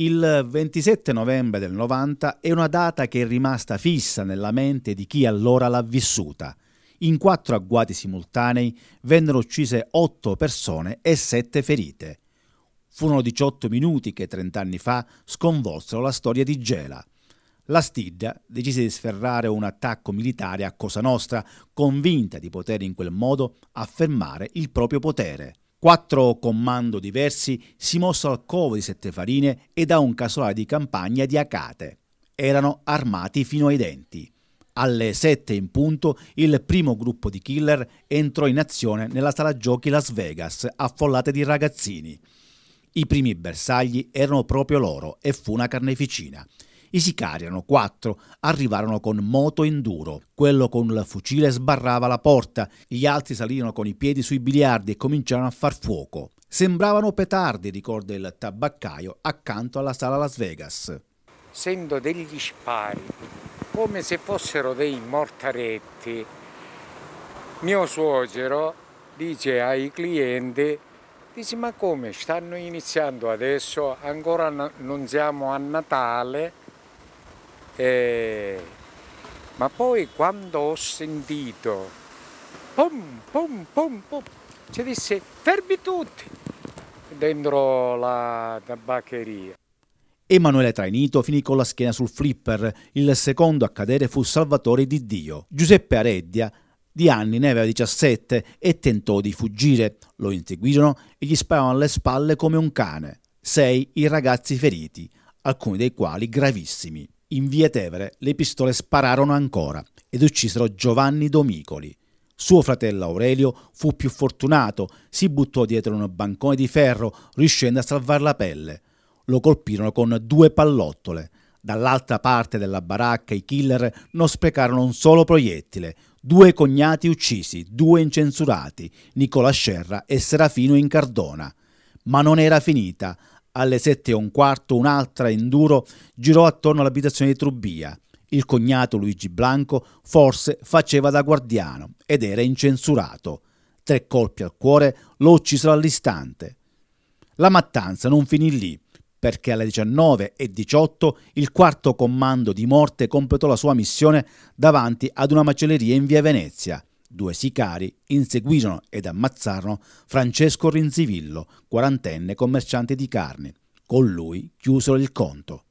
Il 27 novembre del 90 è una data che è rimasta fissa nella mente di chi allora l'ha vissuta. In quattro agguati simultanei vennero uccise otto persone e sette ferite. Furono 18 minuti che 30 anni fa sconvolsero la storia di Gela. La Stid decise di sferrare un attacco militare a Cosa Nostra, convinta di poter in quel modo affermare il proprio potere. Quattro comando diversi si mossero al covo di Sette Farine e da un casolare di campagna di Acate. Erano armati fino ai denti. Alle sette in punto il primo gruppo di killer entrò in azione nella sala giochi Las Vegas, affollata di ragazzini. I primi bersagli erano proprio loro e fu una carneficina. I sicari erano quattro, arrivarono con moto enduro. Quello con il fucile sbarrava la porta, gli altri salirono con i piedi sui biliardi e cominciarono a far fuoco. Sembravano petardi, ricorda il tabaccaio, accanto alla sala Las Vegas. Sendo degli spari, come se fossero dei mortaretti. Mio suocero dice ai clienti Dici, ma come? Stanno iniziando adesso, ancora non siamo a Natale, e... Eh, ma poi quando ho sentito pom pom pom pom, ci disse fermi tutti dentro la tabaccheria. Emanuele Trainito finì con la schiena sul flipper, il secondo a cadere fu Salvatore Di Dio. Giuseppe Areddia di anni ne aveva 17 e tentò di fuggire. Lo inseguirono e gli spararono alle spalle come un cane. Sei i ragazzi feriti, alcuni dei quali gravissimi. In via Tevere le pistole spararono ancora ed uccisero Giovanni Domicoli. Suo fratello Aurelio fu più fortunato, si buttò dietro un bancone di ferro riuscendo a salvare la pelle. Lo colpirono con due pallottole. Dall'altra parte della baracca i killer non sprecarono un solo proiettile. Due cognati uccisi, due incensurati, Nicola Scerra e Serafino Incardona. Ma non era finita alle 7 e un quarto un'altra enduro girò attorno all'abitazione di Trubbia. Il cognato Luigi Blanco forse faceva da guardiano ed era incensurato. Tre colpi al cuore lo uccisero all'istante. La mattanza non finì lì, perché alle 19 e 18 il quarto comando di morte completò la sua missione davanti ad una macelleria in via Venezia. Due sicari inseguirono ed ammazzarono Francesco Rinzivillo, quarantenne commerciante di carne. Con lui chiusero il conto.